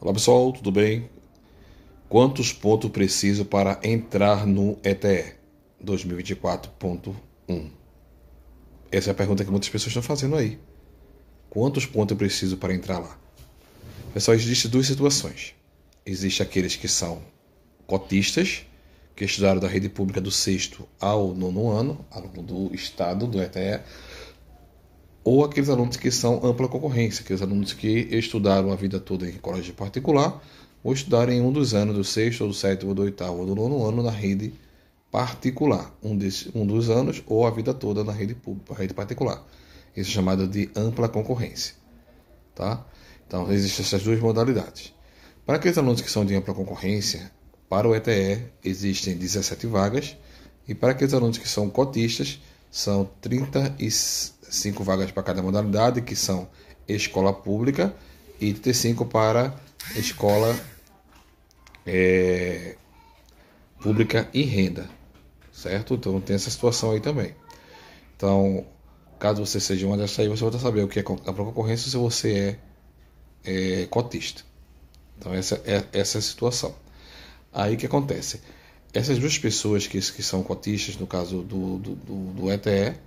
Olá pessoal, tudo bem? Quantos pontos preciso para entrar no ETE 2024.1? Essa é a pergunta que muitas pessoas estão fazendo aí. Quantos pontos eu preciso para entrar lá? Pessoal, é existem duas situações. Existem aqueles que são cotistas, que estudaram da rede pública do sexto ao nono ano, aluno do estado do ETE, ou aqueles alunos que são ampla concorrência, aqueles alunos que estudaram a vida toda em colégio particular ou estudaram em um dos anos do sexto, ou do sétimo, ou do oitavo, ou do nono ano na rede particular, um, desse, um dos anos ou a vida toda na rede, pública, rede particular. Isso é chamado de ampla concorrência. Tá? Então, existem essas duas modalidades. Para aqueles alunos que são de ampla concorrência, para o ETE existem 17 vagas, e para aqueles alunos que são cotistas, são 30 e 5 vagas para cada modalidade, que são escola pública, e 35 para escola é, pública e renda, certo? Então tem essa situação aí também. Então, caso você seja uma dessas aí, você vai saber o que é a concorrência se você é, é cotista. Então essa é essa é a situação. Aí que acontece? Essas duas pessoas que, que são cotistas, no caso do, do, do, do ETE,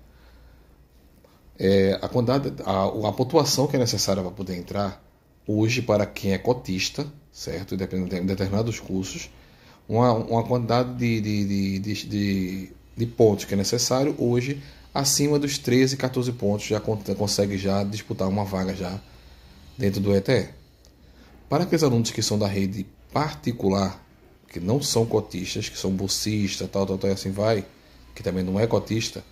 é, a, quantidade, a, a pontuação que é necessária para poder entrar hoje para quem é cotista, certo? Dependendo de determinados cursos, uma, uma quantidade de, de, de, de, de pontos que é necessário hoje, acima dos 13, 14 pontos, já consegue já disputar uma vaga já dentro do ETE. Para aqueles alunos que são da rede particular, que não são cotistas, que são bolsistas, tal, tal, tal, e assim vai, que também não é cotista,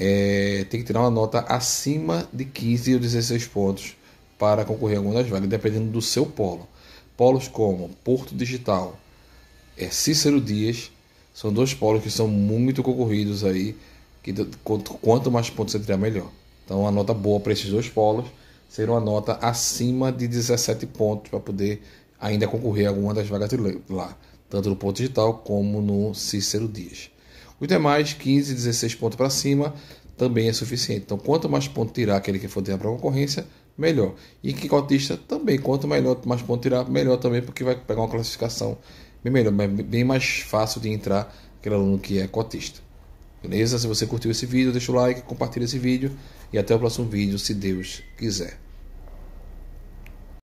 é, tem que tirar uma nota acima de 15 ou 16 pontos para concorrer a algumas vagas, dependendo do seu polo. Polos como Porto Digital, é, Cícero Dias, são dois polos que são muito concorridos aí, que quanto, quanto mais pontos você tirar, melhor. Então, uma nota boa para esses dois polos será uma nota acima de 17 pontos para poder ainda concorrer a alguma das vagas lá, tanto no Porto Digital como no Cícero Dias. Os demais, 15, 16 pontos para cima, também é suficiente. Então, quanto mais pontos tirar aquele que for tirar para a concorrência, melhor. E que cotista também, quanto melhor, mais pontos tirar, melhor também, porque vai pegar uma classificação bem melhor, bem mais fácil de entrar aquele aluno que é cotista. Beleza? Se você curtiu esse vídeo, deixa o like, compartilha esse vídeo e até o próximo vídeo, se Deus quiser.